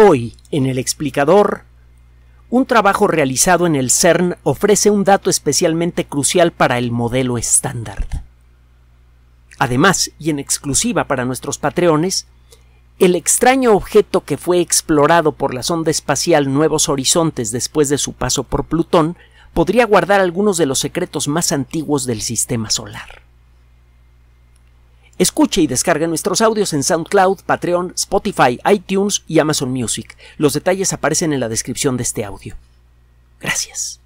Hoy, en el explicador, un trabajo realizado en el CERN ofrece un dato especialmente crucial para el modelo estándar. Además, y en exclusiva para nuestros patreones, el extraño objeto que fue explorado por la sonda espacial Nuevos Horizontes después de su paso por Plutón podría guardar algunos de los secretos más antiguos del sistema solar. Escuche y descarga nuestros audios en SoundCloud, Patreon, Spotify, iTunes y Amazon Music. Los detalles aparecen en la descripción de este audio. Gracias.